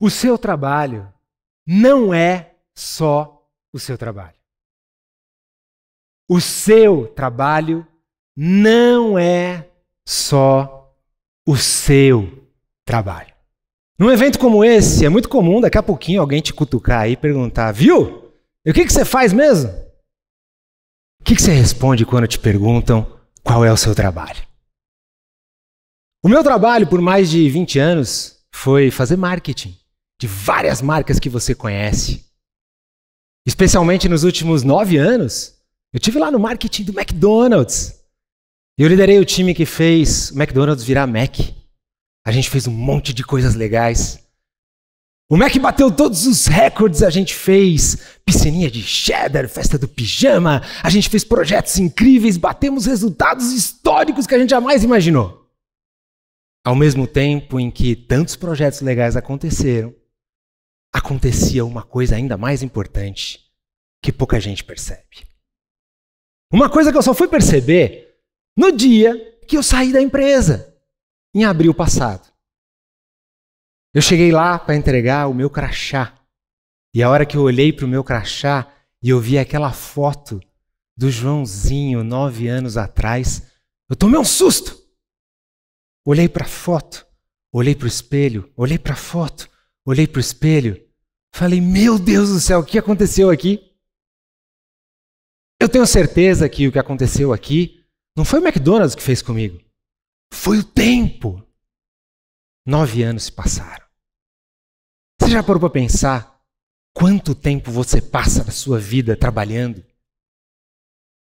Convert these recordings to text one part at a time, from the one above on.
O seu trabalho não é só o seu trabalho. O seu trabalho não é só o seu trabalho. Num evento como esse, é muito comum daqui a pouquinho alguém te cutucar e perguntar: viu? E o que, que você faz mesmo? O que, que você responde quando te perguntam qual é o seu trabalho? O meu trabalho por mais de 20 anos foi fazer marketing de várias marcas que você conhece. Especialmente nos últimos nove anos, eu tive lá no marketing do McDonald's. Eu liderei o time que fez o McDonald's virar Mac. A gente fez um monte de coisas legais. O Mac bateu todos os recordes, a gente fez piscininha de cheddar, festa do pijama, a gente fez projetos incríveis, batemos resultados históricos que a gente jamais imaginou. Ao mesmo tempo em que tantos projetos legais aconteceram, acontecia uma coisa ainda mais importante que pouca gente percebe. Uma coisa que eu só fui perceber no dia que eu saí da empresa, em abril passado. Eu cheguei lá para entregar o meu crachá. E a hora que eu olhei para o meu crachá e eu vi aquela foto do Joãozinho nove anos atrás, eu tomei um susto. Olhei para a foto, olhei para o espelho, olhei para a foto, olhei para o espelho, falei: Meu Deus do céu, o que aconteceu aqui? Eu tenho certeza que o que aconteceu aqui não foi o McDonald's que fez comigo, foi o tempo. Nove anos se passaram. Você já parou para pensar quanto tempo você passa na sua vida trabalhando?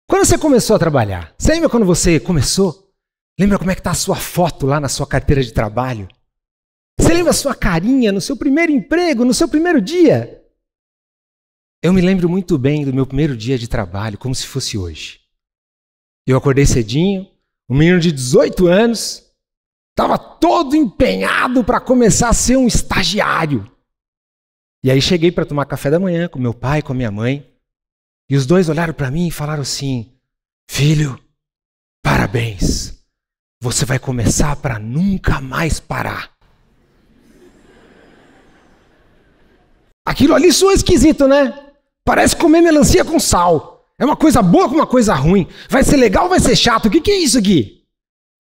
Quando você começou a trabalhar? Você lembra quando você começou? Lembra como é que está a sua foto lá na sua carteira de trabalho? Você lembra a sua carinha no seu primeiro emprego, no seu primeiro dia? Eu me lembro muito bem do meu primeiro dia de trabalho, como se fosse hoje. Eu acordei cedinho, um menino de 18 anos, estava todo empenhado para começar a ser um estagiário. E aí cheguei para tomar café da manhã com meu pai, com a minha mãe, e os dois olharam para mim e falaram assim: Filho, parabéns, você vai começar para nunca mais parar. Aquilo ali soa esquisito, né? Parece comer melancia com sal. É uma coisa boa com uma coisa ruim. Vai ser legal, ou vai ser chato. O que, que é isso aqui?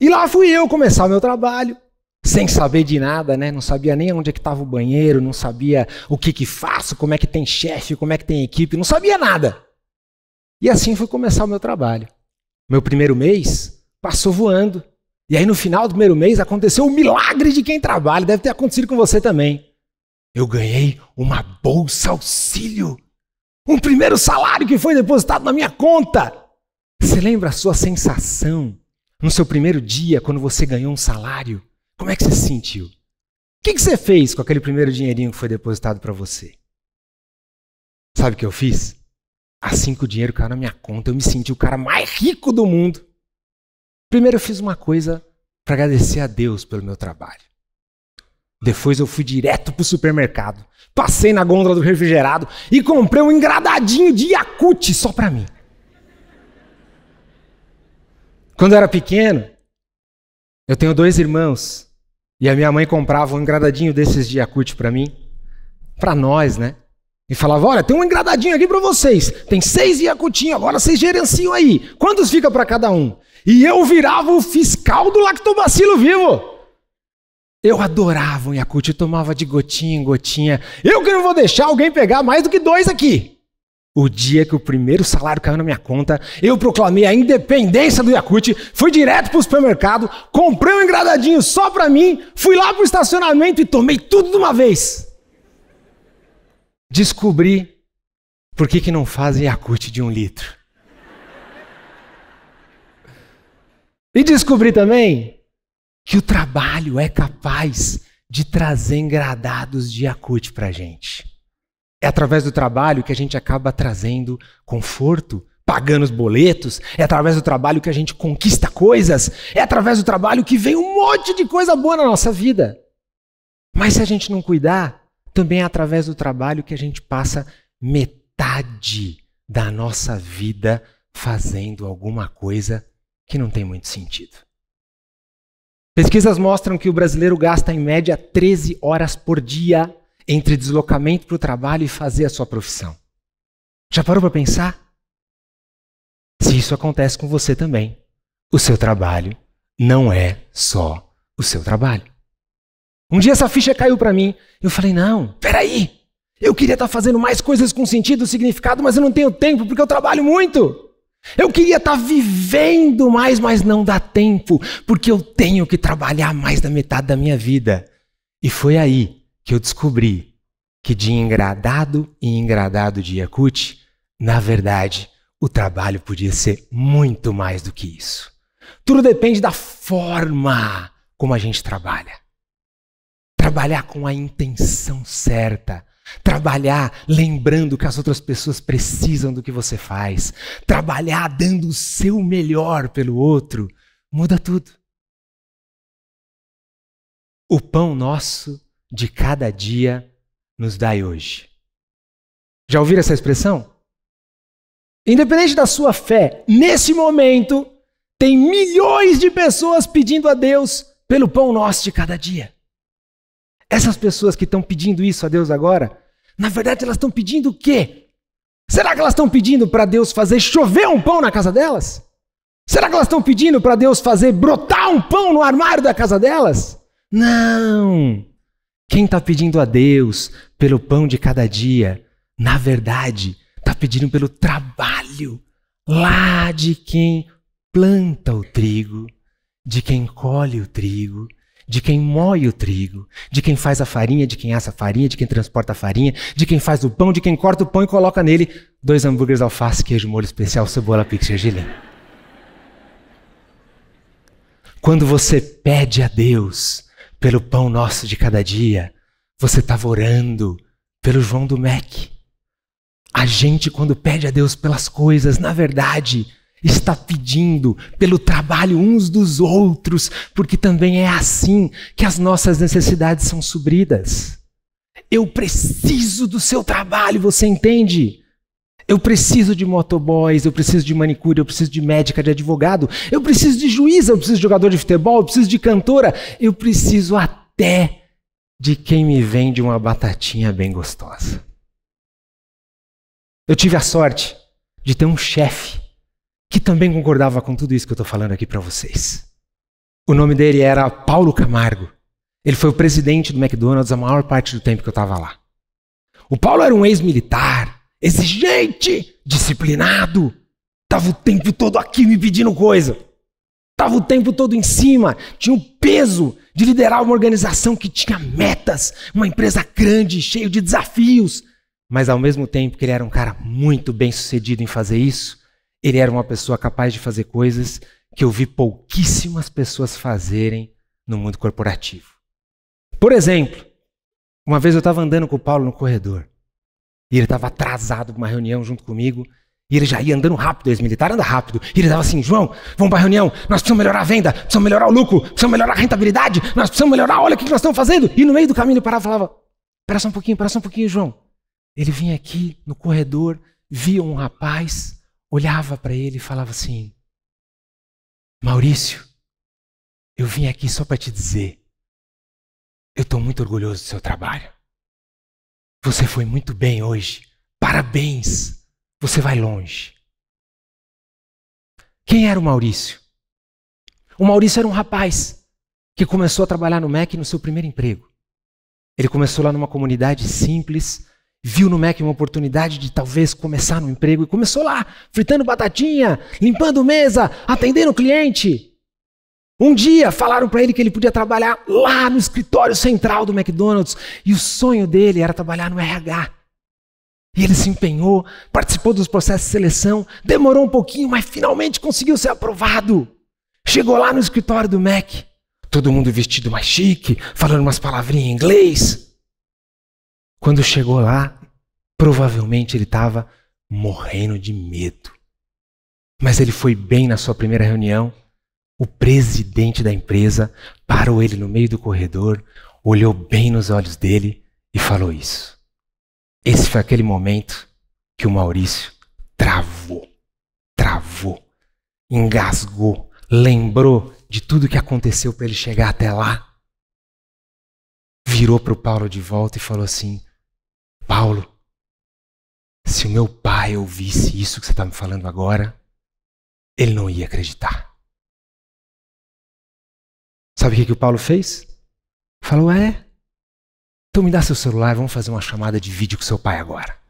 E lá fui eu começar o meu trabalho, sem saber de nada, né? Não sabia nem onde é que estava o banheiro, não sabia o que que faço, como é que tem chefe, como é que tem equipe, não sabia nada. E assim fui começar o meu trabalho. Meu primeiro mês passou voando. E aí no final do primeiro mês aconteceu o um milagre de quem trabalha, deve ter acontecido com você também eu ganhei uma bolsa auxílio. Um primeiro salário que foi depositado na minha conta. Você lembra a sua sensação no seu primeiro dia quando você ganhou um salário? Como é que você se sentiu? O que, que você fez com aquele primeiro dinheirinho que foi depositado para você? Sabe o que eu fiz? Assim que o dinheiro caiu na minha conta, eu me senti o cara mais rico do mundo. Primeiro eu fiz uma coisa para agradecer a Deus pelo meu trabalho. Depois eu fui direto pro supermercado. Passei na gôndola do refrigerado e comprei um engradadinho de Yakut só pra mim. Quando eu era pequeno, eu tenho dois irmãos e a minha mãe comprava um engradadinho desses de Yakut pra mim, pra nós, né? E falava: Olha, tem um engradadinho aqui pra vocês. Tem seis Iacutinhos, agora vocês gerenciam aí. Quantos fica para cada um? E eu virava o fiscal do lactobacilo vivo. Eu adorava o Yakult, eu tomava de gotinha em gotinha. Eu que não vou deixar alguém pegar mais do que dois aqui. O dia que o primeiro salário caiu na minha conta, eu proclamei a independência do Yakult, fui direto para o supermercado, comprei um engradadinho só para mim, fui lá para o estacionamento e tomei tudo de uma vez. Descobri por que, que não fazem Yakult de um litro. E descobri também que o trabalho é capaz de trazer engradados de Yakut para a gente. É através do trabalho que a gente acaba trazendo conforto, pagando os boletos, é através do trabalho que a gente conquista coisas, é através do trabalho que vem um monte de coisa boa na nossa vida. Mas se a gente não cuidar, também é através do trabalho que a gente passa metade da nossa vida fazendo alguma coisa que não tem muito sentido. Pesquisas mostram que o brasileiro gasta em média 13 horas por dia entre deslocamento para o trabalho e fazer a sua profissão. Já parou para pensar? Se isso acontece com você também, o seu trabalho não é só o seu trabalho. Um dia essa ficha caiu para mim. Eu falei: não, peraí. Eu queria estar tá fazendo mais coisas com sentido, significado, mas eu não tenho tempo porque eu trabalho muito. Eu queria estar tá vivendo mais, mas não dá tempo, porque eu tenho que trabalhar mais da metade da minha vida. E foi aí que eu descobri que de engradado e engradado de Yakut, na verdade, o trabalho podia ser muito mais do que isso. Tudo depende da forma como a gente trabalha. Trabalhar com a intenção certa Trabalhar lembrando que as outras pessoas precisam do que você faz. Trabalhar dando o seu melhor pelo outro. Muda tudo. O pão nosso de cada dia nos dai hoje. Já ouviram essa expressão? Independente da sua fé, nesse momento, tem milhões de pessoas pedindo a Deus pelo pão nosso de cada dia. Essas pessoas que estão pedindo isso a Deus agora, na verdade elas estão pedindo o quê? Será que elas estão pedindo para Deus fazer chover um pão na casa delas? Será que elas estão pedindo para Deus fazer brotar um pão no armário da casa delas? Não! Quem está pedindo a Deus pelo pão de cada dia, na verdade, está pedindo pelo trabalho lá de quem planta o trigo, de quem colhe o trigo, de quem moe o trigo, de quem faz a farinha, de quem assa a farinha, de quem transporta a farinha, de quem faz o pão, de quem corta o pão e coloca nele dois hambúrgueres, alface, queijo, molho especial, cebola, e gergelim. Quando você pede a Deus pelo pão nosso de cada dia, você estava orando pelo João do Mec. A gente, quando pede a Deus pelas coisas, na verdade, está pedindo pelo trabalho uns dos outros, porque também é assim que as nossas necessidades são supridas. Eu preciso do seu trabalho, você entende? Eu preciso de motoboys, eu preciso de manicure, eu preciso de médica, de advogado, eu preciso de juíza eu preciso de jogador de futebol, eu preciso de cantora, eu preciso até de quem me vende uma batatinha bem gostosa. Eu tive a sorte de ter um chefe que também concordava com tudo isso que eu estou falando aqui para vocês. O nome dele era Paulo Camargo. Ele foi o presidente do McDonald's a maior parte do tempo que eu estava lá. O Paulo era um ex-militar, exigente, disciplinado. Tava o tempo todo aqui me pedindo coisa. Tava o tempo todo em cima, tinha o peso de liderar uma organização que tinha metas, uma empresa grande, cheio de desafios. Mas ao mesmo tempo que ele era um cara muito bem sucedido em fazer isso, ele era uma pessoa capaz de fazer coisas que eu vi pouquíssimas pessoas fazerem no mundo corporativo. Por exemplo, uma vez eu estava andando com o Paulo no corredor e ele estava atrasado para uma reunião junto comigo. E ele já ia andando rápido, ex-militar anda rápido. E ele dava assim: João, vamos para a reunião, nós precisamos melhorar a venda, precisamos melhorar o lucro, precisamos melhorar a rentabilidade, nós precisamos melhorar, olha o que nós estamos fazendo. E no meio do caminho ele parava e falava: Espera só um pouquinho, espera só um pouquinho, João. Ele vinha aqui no corredor, via um rapaz olhava para ele e falava assim: Maurício, eu vim aqui só para te dizer, eu estou muito orgulhoso do seu trabalho. Você foi muito bem hoje. Parabéns! Você vai longe. Quem era o Maurício? O Maurício era um rapaz que começou a trabalhar no MEC no seu primeiro emprego. Ele começou lá numa comunidade simples, viu no Mac uma oportunidade de talvez começar no emprego e começou lá, fritando batatinha, limpando mesa, atendendo cliente. Um dia falaram para ele que ele podia trabalhar lá no escritório central do McDonald's e o sonho dele era trabalhar no RH. E ele se empenhou, participou dos processos de seleção, demorou um pouquinho, mas finalmente conseguiu ser aprovado. Chegou lá no escritório do Mac, todo mundo vestido mais chique, falando umas palavrinhas em inglês. Quando chegou lá, provavelmente ele estava morrendo de medo. Mas ele foi bem na sua primeira reunião. O presidente da empresa parou ele no meio do corredor, olhou bem nos olhos dele e falou isso. Esse foi aquele momento que o Maurício travou, travou, engasgou, lembrou de tudo que aconteceu para ele chegar até lá virou para o Paulo de volta e falou assim: Paulo, se o meu pai ouvisse isso que você está me falando agora, ele não ia acreditar. Sabe o que, que o Paulo fez? Falou: É, então me dá seu celular, vamos fazer uma chamada de vídeo com seu pai agora.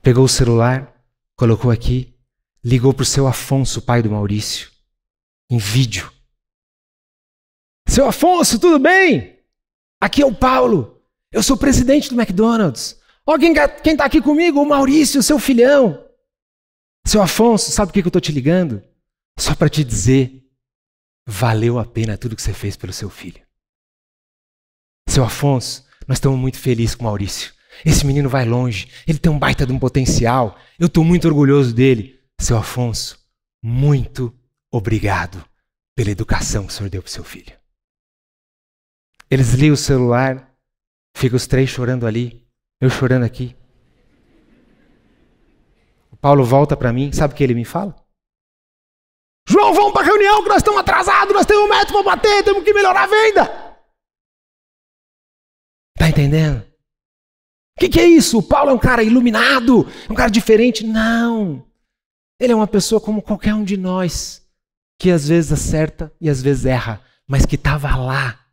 Pegou o celular, colocou aqui, ligou para o seu Afonso, pai do Maurício, em vídeo. Seu Afonso, tudo bem? Aqui é o Paulo. Eu sou presidente do McDonald's. Ó, quem, quem tá aqui comigo? O Maurício, seu filhão. Seu Afonso, sabe o que eu tô te ligando? Só para te dizer, valeu a pena tudo que você fez pelo seu filho. Seu Afonso, nós estamos muito felizes com o Maurício. Esse menino vai longe, ele tem um baita de um potencial. Eu estou muito orgulhoso dele. Seu Afonso, muito obrigado pela educação que o senhor deu para o seu filho. Eles desliga o celular, ficam os três chorando ali, eu chorando aqui. O Paulo volta para mim, sabe o que ele me fala? João, vamos para a reunião que nós estamos atrasados, nós temos um método para bater, temos que melhorar a venda. Tá entendendo? O que, que, é isso? O Paulo é um cara iluminado, é um cara diferente? Não. Ele é uma pessoa como qualquer um de nós, que às vezes acerta e às vezes erra, mas que estava lá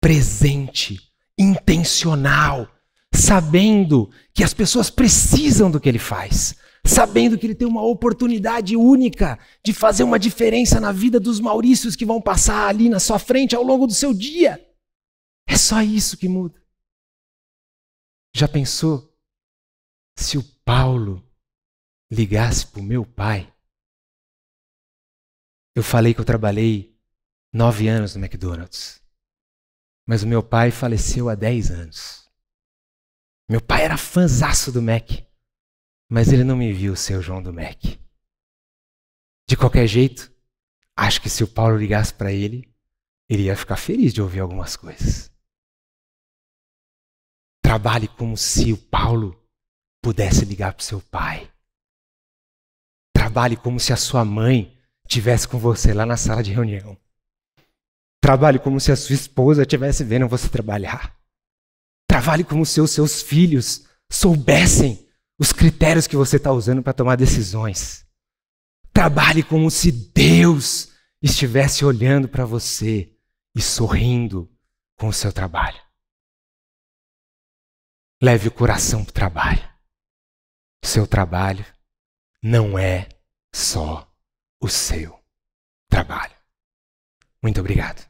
presente, intencional, sabendo que as pessoas precisam do que ele faz, sabendo que ele tem uma oportunidade única de fazer uma diferença na vida dos maurícios que vão passar ali na sua frente ao longo do seu dia. É só isso que muda. Já pensou se o Paulo ligasse para o meu pai? Eu falei que eu trabalhei nove anos no McDonald's. Mas o meu pai faleceu há 10 anos. Meu pai era fanzaço do Mac, mas ele não me viu ser o João do Mac. De qualquer jeito, acho que se o Paulo ligasse para ele, ele ia ficar feliz de ouvir algumas coisas. Trabalhe como se o Paulo pudesse ligar para seu pai. Trabalhe como se a sua mãe tivesse com você lá na sala de reunião. Trabalhe como se a sua esposa estivesse vendo você trabalhar. Trabalhe como se os seus filhos soubessem os critérios que você está usando para tomar decisões. Trabalhe como se Deus estivesse olhando para você e sorrindo com o seu trabalho. Leve o coração para o trabalho. O seu trabalho não é só o seu trabalho. Muito obrigado.